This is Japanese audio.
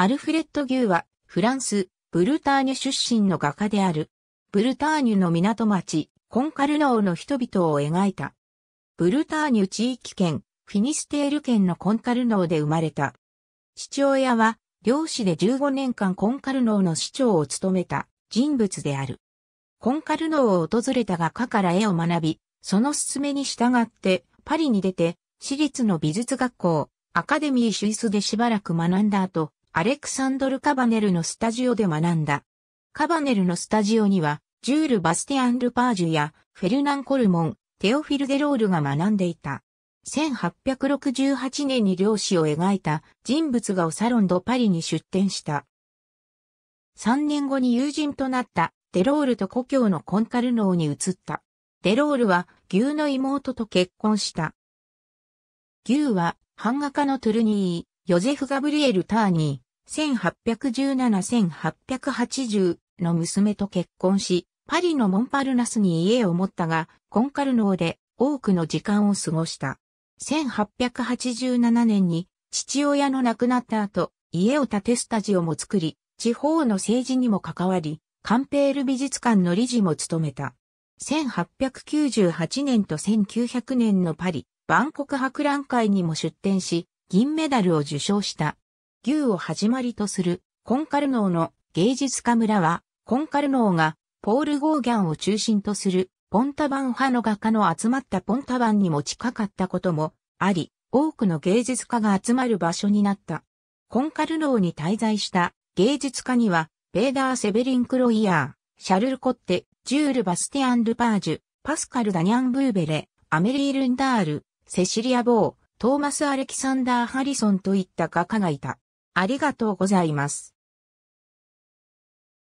アルフレッド・ギューは、フランス、ブルターニュ出身の画家である。ブルターニュの港町、コンカルノーの人々を描いた。ブルターニュ地域圏、フィニステール県のコンカルノーで生まれた。父親は、漁師で15年間コンカルノーの市長を務めた人物である。コンカルノーを訪れた画家から絵を学び、その勧めに従ってパリに出て、私立の美術学校、アカデミー・シュイスでしばらく学んだ後、アレクサンドル・カバネルのスタジオで学んだ。カバネルのスタジオには、ジュール・バスティアン・ルパージュや、フェルナン・コルモン、テオフィル・デロールが学んでいた。1868年に漁師を描いた人物がオサロン・ド・パリに出展した。3年後に友人となったデロールと故郷のコンカルノーに移った。デロールは牛の妹と結婚した。牛は版画家のトゥルニー。ヨゼフ・ガブリエル・ターニー、1817-1880の娘と結婚し、パリのモンパルナスに家を持ったが、コンカルノーで多くの時間を過ごした。1887年に父親の亡くなった後、家を建てスタジオも作り、地方の政治にも関わり、カンペール美術館の理事も務めた。1898年と1900年のパリ、万国博覧会にも出展し、銀メダルを受賞した。牛を始まりとするコンカルノーの芸術家村は、コンカルノーがポール・ゴーギャンを中心とするポンタバン派の画家の集まったポンタバンにも近かったこともあり、多くの芸術家が集まる場所になった。コンカルノーに滞在した芸術家には、ベーダー・セベリン・クロイヤー、シャルル・コッテ、ジュール・バスティアン・ルパージュ、パスカル・ダニャン・ブーベレ、アメリー・ルンダール、セシリア・ボー、トーマス・アレキサンダー・ハリソンといった画家がいた。ありがとうございます。